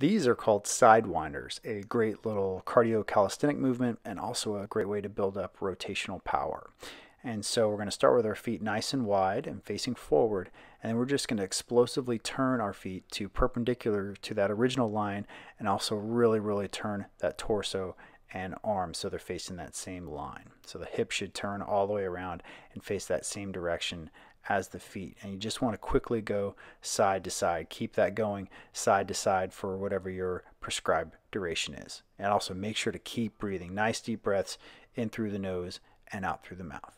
These are called sidewinders, a great little cardio calisthenic movement and also a great way to build up rotational power. And so we're going to start with our feet nice and wide and facing forward. And then we're just going to explosively turn our feet to perpendicular to that original line and also really, really turn that torso and arms so they're facing that same line. So the hip should turn all the way around and face that same direction as the feet. And you just want to quickly go side to side. Keep that going side to side for whatever your prescribed duration is. And also make sure to keep breathing nice deep breaths in through the nose and out through the mouth.